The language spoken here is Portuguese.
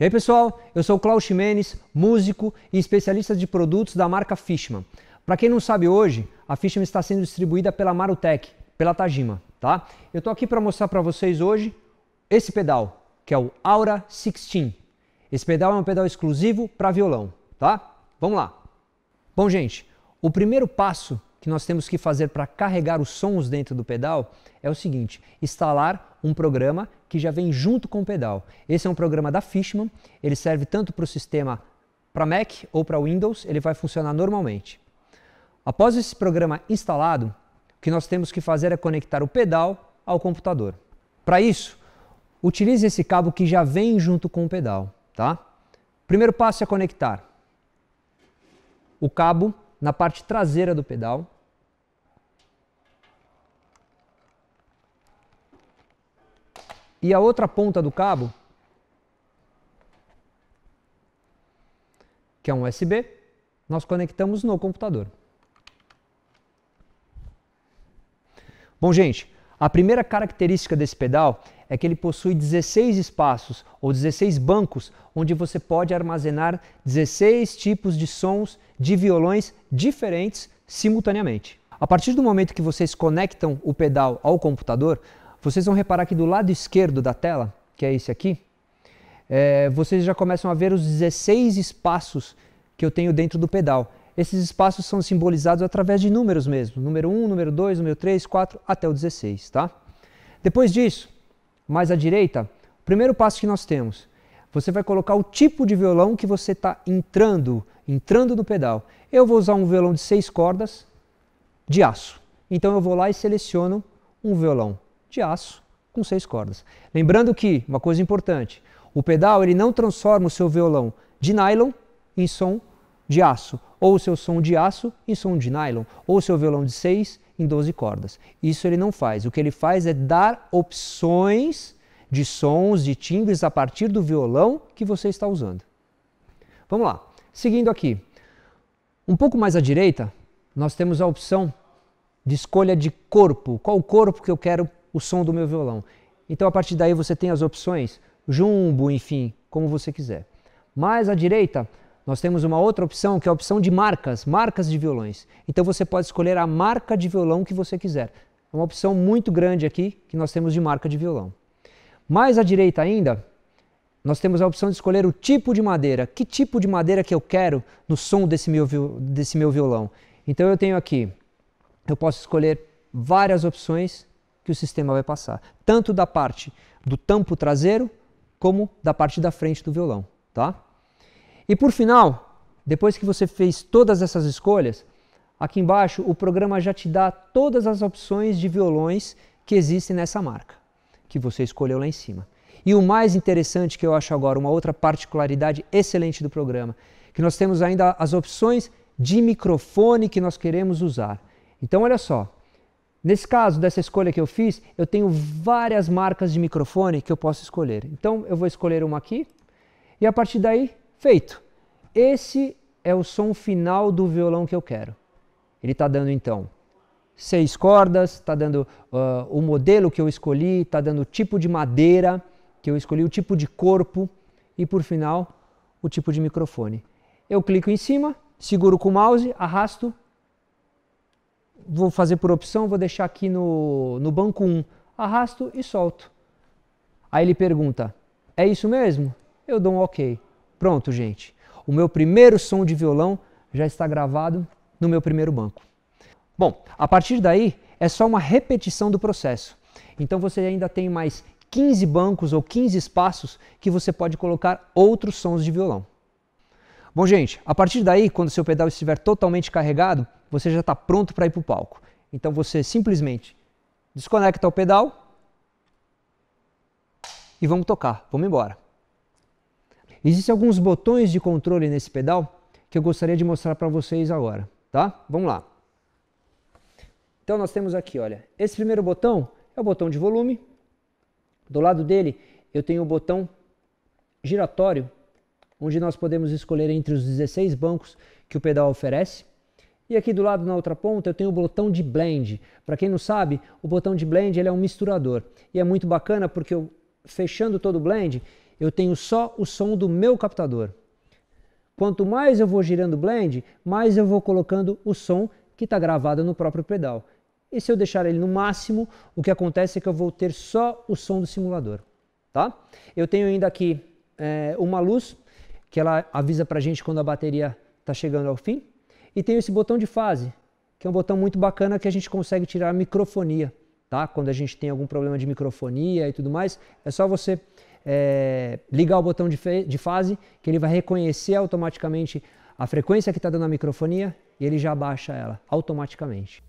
E aí, pessoal, eu sou o Klaus Ximenes, músico e especialista de produtos da marca Fishman. Para quem não sabe hoje, a Fishman está sendo distribuída pela Marutec, pela Tajima, tá? Eu tô aqui para mostrar para vocês hoje esse pedal, que é o Aura 16. Esse pedal é um pedal exclusivo para violão, tá? Vamos lá. Bom, gente, o primeiro passo que nós temos que fazer para carregar os sons dentro do pedal é o seguinte: instalar um programa que já vem junto com o pedal. Esse é um programa da Fishman, ele serve tanto para o sistema para Mac ou para Windows, ele vai funcionar normalmente. Após esse programa instalado, o que nós temos que fazer é conectar o pedal ao computador. Para isso, utilize esse cabo que já vem junto com o pedal, tá? Primeiro passo é conectar o cabo na parte traseira do pedal. E a outra ponta do cabo, que é um USB, nós conectamos no computador. Bom, gente, a primeira característica desse pedal é que ele possui 16 espaços ou 16 bancos onde você pode armazenar 16 tipos de sons de violões diferentes simultaneamente. A partir do momento que vocês conectam o pedal ao computador, vocês vão reparar que do lado esquerdo da tela, que é esse aqui, é, vocês já começam a ver os 16 espaços que eu tenho dentro do pedal esses espaços são simbolizados através de números mesmo. Número 1, número 2, número 3, 4, até o 16, tá? Depois disso, mais à direita, o primeiro passo que nós temos, você vai colocar o tipo de violão que você está entrando, entrando no pedal. Eu vou usar um violão de seis cordas de aço. Então eu vou lá e seleciono um violão de aço com seis cordas. Lembrando que, uma coisa importante, o pedal ele não transforma o seu violão de nylon em som de aço, ou seu som de aço em som de nylon, ou seu violão de 6 em 12 cordas. Isso ele não faz. O que ele faz é dar opções de sons, de timbres a partir do violão que você está usando. Vamos lá. Seguindo aqui. Um pouco mais à direita, nós temos a opção de escolha de corpo. Qual corpo que eu quero o som do meu violão? Então a partir daí você tem as opções jumbo, enfim, como você quiser. Mais à direita, nós temos uma outra opção que é a opção de marcas, marcas de violões. Então você pode escolher a marca de violão que você quiser. É uma opção muito grande aqui que nós temos de marca de violão. Mais à direita ainda, nós temos a opção de escolher o tipo de madeira. Que tipo de madeira que eu quero no som desse meu, desse meu violão? Então eu tenho aqui, eu posso escolher várias opções que o sistema vai passar, tanto da parte do tampo traseiro como da parte da frente do violão, tá? E por final, depois que você fez todas essas escolhas, aqui embaixo o programa já te dá todas as opções de violões que existem nessa marca, que você escolheu lá em cima. E o mais interessante que eu acho agora, uma outra particularidade excelente do programa, que nós temos ainda as opções de microfone que nós queremos usar. Então olha só, nesse caso dessa escolha que eu fiz, eu tenho várias marcas de microfone que eu posso escolher. Então eu vou escolher uma aqui e a partir daí Feito. Esse é o som final do violão que eu quero. Ele está dando então seis cordas, está dando uh, o modelo que eu escolhi, está dando o tipo de madeira que eu escolhi, o tipo de corpo e por final o tipo de microfone. Eu clico em cima, seguro com o mouse, arrasto, vou fazer por opção, vou deixar aqui no, no banco 1, arrasto e solto. Aí ele pergunta: é isso mesmo? Eu dou um OK. Pronto, gente. O meu primeiro som de violão já está gravado no meu primeiro banco. Bom, a partir daí é só uma repetição do processo. Então você ainda tem mais 15 bancos ou 15 espaços que você pode colocar outros sons de violão. Bom, gente, a partir daí, quando seu pedal estiver totalmente carregado, você já está pronto para ir para o palco. Então você simplesmente desconecta o pedal e vamos tocar, vamos embora. Existem alguns botões de controle nesse pedal que eu gostaria de mostrar para vocês agora, tá? Vamos lá. Então nós temos aqui, olha, esse primeiro botão é o botão de volume. Do lado dele eu tenho o botão giratório, onde nós podemos escolher entre os 16 bancos que o pedal oferece. E aqui do lado na outra ponta eu tenho o botão de blend. Para quem não sabe, o botão de blend ele é um misturador. E é muito bacana porque eu, fechando todo o blend, eu tenho só o som do meu captador. Quanto mais eu vou girando o blend, mais eu vou colocando o som que está gravado no próprio pedal. E se eu deixar ele no máximo, o que acontece é que eu vou ter só o som do simulador. Tá? Eu tenho ainda aqui é, uma luz, que ela avisa para a gente quando a bateria está chegando ao fim. E tem esse botão de fase, que é um botão muito bacana que a gente consegue tirar a microfonia. Tá? Quando a gente tem algum problema de microfonia e tudo mais, é só você é, ligar o botão de, de fase, que ele vai reconhecer automaticamente a frequência que está dando a microfonia e ele já baixa ela automaticamente.